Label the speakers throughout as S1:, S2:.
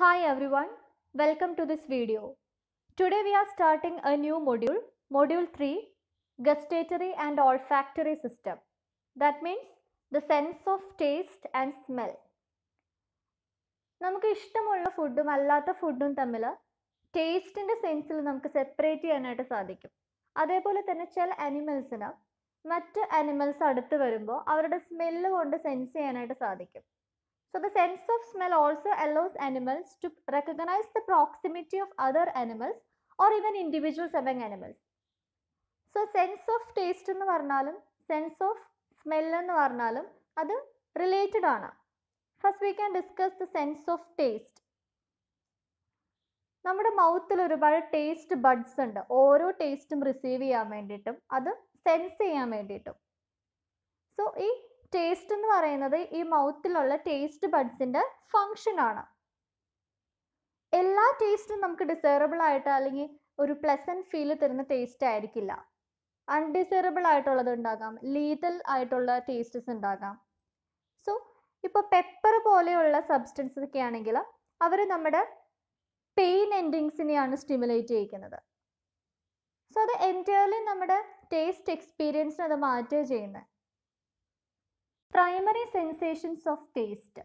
S1: Hi everyone, welcome to this video. Today we are starting a new module, Module 3, Gustatory and Olfactory System. That means the sense of taste and smell. നമുക്ക് ഇഷ്ടമുള്ള ഫുഡും അല്ലാത്ത ഫുഡും തമ്മിൽ ടേസ്റ്റിൻ്റെ സെൻസിൽ നമുക്ക് separate ചെയ്യാനായിട്ട് സാധിക്കും അതേപോലെ തന്നെ ചില അനിമൽസിന് മറ്റ് അനിമൽസ് അടുത്ത് വരുമ്പോൾ അവരുടെ സ്മെല്ല് കൊണ്ട് സെൻസ് ചെയ്യാനായിട്ട് സാധിക്കും so the sense of smell also allows animals to recognize the proximity of other animals or even individuals among animals so sense of taste എന്ന് പറഞ്ഞാലും സെൻസ് ഓഫ് സ്മെൽ എന്ന് പറഞ്ഞാലും അത് റിലേറ്റഡ് ആണ് first we can discuss the sense of taste നമ്മുടെ മൗത്തിൽ ഒരുപാട് taste buds ഉണ്ട് ഓരോ ടേസ്റ്റും റിസീവ് ചെയ്യാൻ വേണ്ടിയിട്ടും അത് സെൻസ് ചെയ്യാൻ വേണ്ടിയിട്ടും സോ ഈ ടേസ്റ്റ് എന്ന് പറയുന്നത് ഈ മൗത്തിലുള്ള ടേസ്റ്റ് ബഡ്സിൻ്റെ ആണ് എല്ലാ ടേസ്റ്റും നമുക്ക് ഡിസേറബിൾ ആയിട്ട് അല്ലെങ്കിൽ ഒരു പ്ലസൻറ്റ് ഫീൽ തരുന്ന ടേസ്റ്റ് ആയിരിക്കില്ല അൺഡിസേറബിൾ ആയിട്ടുള്ളത് ഉണ്ടാകാം ലീതൽ ആയിട്ടുള്ള ടേസ്റ്റസ് ഉണ്ടാകാം സോ ഇപ്പോൾ പെപ്പർ പോലെയുള്ള സബ്സ്റ്റൻസ് ഒക്കെ ആണെങ്കിൽ അവർ നമ്മുടെ പെയിൻ എൻഡിങ്സിനെയാണ് സ്റ്റിമുലേറ്റ് ചെയ്യിക്കുന്നത് സോ അത് എൻറ്റയർലി നമ്മുടെ ടേസ്റ്റ് എക്സ്പീരിയൻസിനെ അത് മാറ്റുക ചെയ്യുന്നത് പ്രൈമറി സെൻസേഷൻസ് ഓഫ് ടേസ്റ്റ്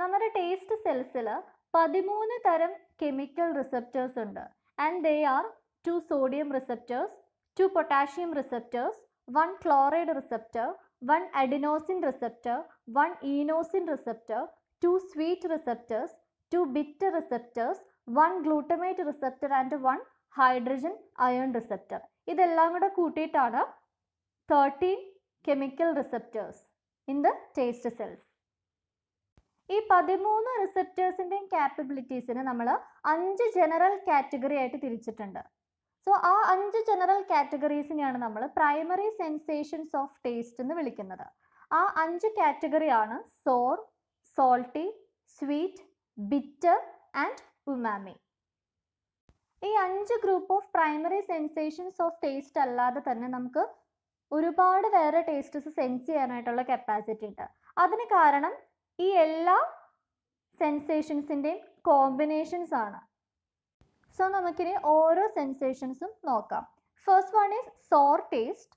S1: നമ്മുടെ ടേസ്റ്റ് സെൽസിൽ പതിമൂന്ന് തരം കെമിക്കൽ റിസപ്റ്റേഴ്സ് ഉണ്ട് and they are two sodium receptors two potassium receptors one chloride receptor one adenosine receptor one inosine receptor two sweet receptors two bit receptors one glutamate receptor and one hydrogen ion receptor ഇതെല്ലാം കൂടെ കൂട്ടിയിട്ടാണ് thirteen chemical receptors in the taste cells ഈ പതിമൂന്ന് റിസെപ്റ്റേഴ്സിൻ്റെയും ക്യാപ്പബിലിറ്റീസിനെ നമ്മൾ അഞ്ച് general category ആയിട്ട് തിരിച്ചിട്ടുണ്ട് so ആ അഞ്ച് ജനറൽ കാറ്റഗറീസിനെയാണ് നമ്മൾ പ്രൈമറി സെൻസേഷൻസ് ഓഫ് ടേസ്റ്റ് എന്ന് വിളിക്കുന്നത് ആ അഞ്ച് കാറ്റഗറി ആണ് sour salty sweet bitter and umami ഈ അഞ്ച് group of primary sensations of taste അല്ലാതെ തന്നെ നമുക്ക് ഒരുപാട് വേറെ ടേസ്റ്റസ് സെൻസ് ചെയ്യാനായിട്ടുള്ള കപ്പാസിറ്റി ഉണ്ട് അതിന് കാരണം ഈ എല്ലാ സെൻസേഷൻസിൻ്റെയും കോമ്പിനേഷൻസ് ആണ് സോ നമുക്കിനി ഓരോ സെൻസേഷൻസും നോക്കാം first one is sour taste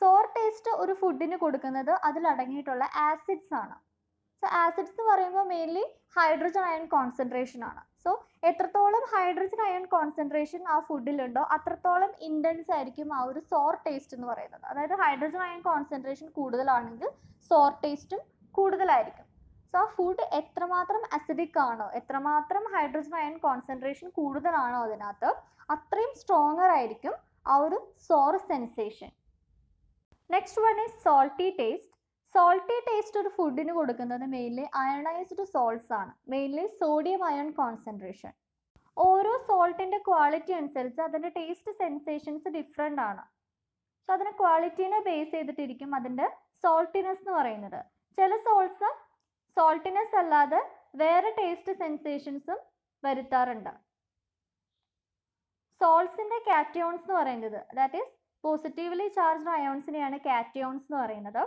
S1: sour taste ഒരു ഫുഡിന് കൊടുക്കുന്നത് അതിലടങ്ങിയിട്ടുള്ള ആസിഡ്സ് ആണ് സോ ആസിഡ്സ് എന്ന് പറയുമ്പോൾ മെയിൻലി ഹൈഡ്രജൻ അയൺ കോൺസെൻട്രേഷൻ ആണ് സോ എത്രത്തോളം ഹൈഡ്രജൻ അയൺ കോൺസെൻട്രേഷൻ ആ ഫുഡിലുണ്ടോ അത്രത്തോളം ഇൻറ്റൻസ് ആയിരിക്കും ആ ഒരു സോർ ടേസ്റ്റ് എന്ന് പറയുന്നത് അതായത് ഹൈഡ്രജൻ അയൺ കോൺസെൻട്രേഷൻ കൂടുതലാണെങ്കിൽ സോർ ടേസ്റ്റും കൂടുതലായിരിക്കും സോ ആ ഫുഡ് എത്രമാത്രം അസിഡിക് ആണോ എത്രമാത്രം ഹൈഡ്രജൻ അയൺ കോൺസെൻട്രേഷൻ കൂടുതലാണോ അതിനകത്ത് അത്രയും സ്ട്രോങ്ങർ ആയിരിക്കും ആ ഒരു sour sensation next one is salty taste salty taste ഒരു ഫുഡിന് കൊടുക്കുന്നത് മെയിൻലി അയണൈസ്ഡ് സോൾട്ട്സ് ആണ് മെയിൻലി സോഡിയം അയൺ കോൺസെൻട്രേഷൻ ഓരോ സോൾട്ടിന്റെ ക്വാളിറ്റി അനുസരിച്ച് അതിന്റെ ടേസ്റ്റ് സെൻസേഷൻസ് ഡിഫറെൻ്റ് ആണ് സോ അതിന് ക്വാളിറ്റീനെ ബേസ് ചെയ്തിട്ടിരിക്കും അതിന്റെ സോൾട്ടിനെസ് എന്ന് പറയുന്നത് ചില സോൾട്ട്സ് സോൾട്ടിനെസ് അല്ലാതെ വേറെ ടേസ്റ്റ് സെൻസേഷൻസും വരുത്താറുണ്ട് സോൾട്സിൻ്റെ കാറ്റിയോൺസ് എന്ന് പറയുന്നത് ദാറ്റ് ഈസ് പോസിറ്റീവ്ലി ചാർജ്ഡ് അയോൺസിനെയാണ് കാറ്റിയോൺസ് എന്ന് പറയുന്നത്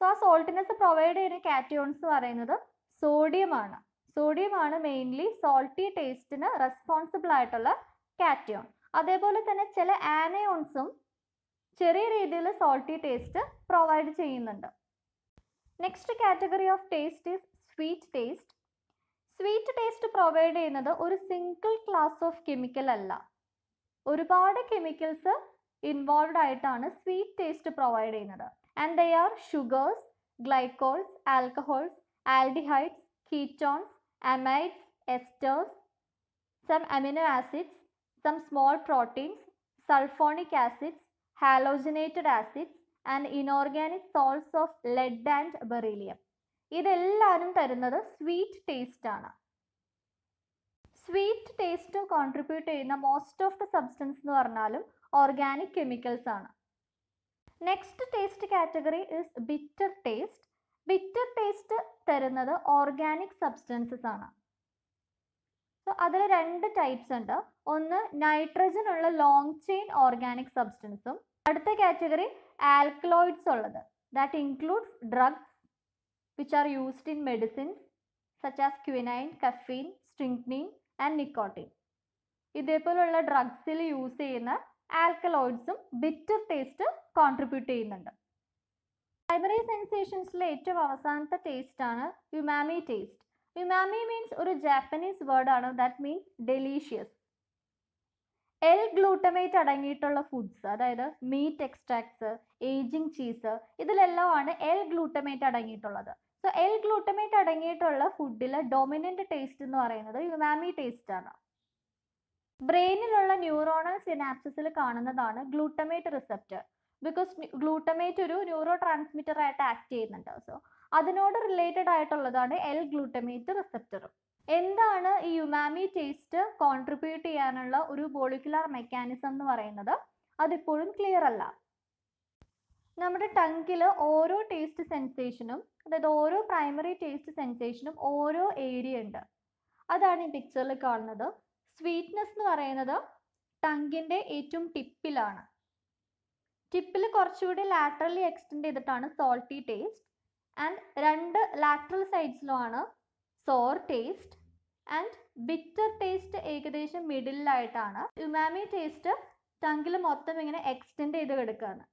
S1: സോ ആ സോൾട്ടിനെസ് പ്രൊവൈഡ് ചെയ്യുന്ന കാറ്റയോൺസ് പറയുന്നത് സോഡിയം ആണ് സോഡിയം ആണ് മെയിൻലി സോൾട്ടി ടേസ്റ്റിന് റെസ്പോൺസിബിൾ ആയിട്ടുള്ള കാറ്റയോൺ അതേപോലെ തന്നെ ചില ആനയോൺസും ചെറിയ രീതിയിൽ സോൾട്ടി ടേസ്റ്റ് പ്രൊവൈഡ് ചെയ്യുന്നുണ്ട് next category of taste is sweet taste sweet taste provide ചെയ്യുന്നത് ഒരു സിംഗിൾ ക്ലാസ് ഓഫ് കെമിക്കൽ അല്ല ഒരുപാട് കെമിക്കൽസ് ഇൻവോൾവ് ആയിട്ടാണ് സ്വീറ്റ് ടേസ്റ്റ് പ്രൊവൈഡ് ചെയ്യുന്നത് and they are sugars, glycols, alcohols, aldehydes, ketones, amides, esters, some amino acids, some small proteins, sulfonic acids, halogenated acids and inorganic salts of lead and beryllium. ഇതെല്ലാവരും തരുന്നത് sweet taste ആണ് sweet taste contribute ചെയ്യുന്ന most of the substance എന്ന് പറഞ്ഞാലും organic chemicals ആണ് next taste category is bitter taste bitter taste തരുന്നത് organic substances ആണ് so അതിൽ രണ്ട് ടൈപ്സ് ഉണ്ട് ഒന്ന് നൈട്രജൻ ഉള്ള ലോങ് ചെയിൻ ഓർഗാനിക് സബ്സ്റ്റൻസും അടുത്ത കാറ്റഗറി ആൽക്കലോയിഡ്സ് ഉള്ളത് that includes drugs which are used in medicines such as quinine caffeine strychnine and nicotine ഇതേപോലുള്ള ഡ്രഗ്സിൽ യൂസ് ചെയ്യുന്ന ആൽക്കലോയിഡ്സും ബിറ്റർ ടേസ്റ്റ് കോൺട്രിബ്യൂട്ട് ചെയ്യുന്നുണ്ട് പ്രൈമറി സെൻസേഷൻസിലെ ഏറ്റവും അവസാനത്തെ ടേസ്റ്റ് ആണ് യുമാമി ടേസ്റ്റ് യുമാമി മീൻസ് ഒരു ജാപ്പനീസ് വേർഡ് ആണ് that means delicious L glutamate അടങ്ങിയിട്ടുള്ള ഫുഡ്സ് അതായത് മീറ്റ് എക്സ്ട്രാക്ട്സ് ഏജിങ് ചീസ് ആണ് എൽ ഗ്ലൂട്ടമേറ്റ് അടങ്ങിയിട്ടുള്ളത് സോ എൽ ഗ്ലൂട്ടമേറ്റ് അടങ്ങിയിട്ടുള്ള ഫുഡിലെ ഡോമിനൻ്റ് ടേസ്റ്റ് എന്ന് പറയുന്നത് യുമാമി ടേസ്റ്റ് ആണ് ബ്രെയിനിലുള്ള ന്യൂറോണൽ സിനാപ്സിൽ കാണുന്നതാണ് ഗ്ലൂട്ടമേറ്റ് റിസപ്റ്റർ ബിക്കോസ് ഗ്ലൂട്ടമേറ്റ് ഒരു ന്യൂറോ ട്രാൻസ്മിറ്റർ ആയിട്ട് ആക്ട് ചെയ്യുന്നുണ്ട് സോ അതിനോട് റിലേറ്റഡ് ആയിട്ടുള്ളതാണ് എൽ ഗ്ലൂട്ടമേറ്റ് റിസപ്റ്ററും എന്താണ് ഈ യുമാമി ടേസ്റ്റ് കോൺട്രിബ്യൂട്ട് ചെയ്യാനുള്ള ഒരു മോളിക്കുലാർ മെക്കാനിസം എന്ന് പറയുന്നത് അതിപ്പോഴും ക്ലിയർ അല്ല നമ്മുടെ ടങ്കിൽ ഓരോ ടേസ്റ്റ് സെൻസേഷനും അതായത് ഓരോ പ്രൈമറി ടേസ്റ്റ് സെൻസേഷനും ഓരോ ഏരിയ ഉണ്ട് അതാണ് ഈ പിക്ചറിൽ കാണുന്നത് സ്വീറ്റ്നെസ് എന്ന് പറയുന്നത് ടങ്കിൻ്റെ ഏറ്റവും ടിപ്പിലാണ് ടിപ്പിൽ കുറച്ചുകൂടി ലാറ്ററലി എക്സ്റ്റെൻഡ് ചെയ്തിട്ടാണ് സോൾട്ടി ടേസ്റ്റ് ആൻഡ് രണ്ട് ലാറ്ററൽ സൈഡ്സിലുമാണ് sour taste and bitter taste ഏകദേശം മിഡിലായിട്ടാണ് ഉമാമി ടേസ്റ്റ് ടങ്കിൽ മൊത്തം ഇങ്ങനെ എക്സ്റ്റെൻഡ് ചെയ്ത് കിടക്കുകയാണ്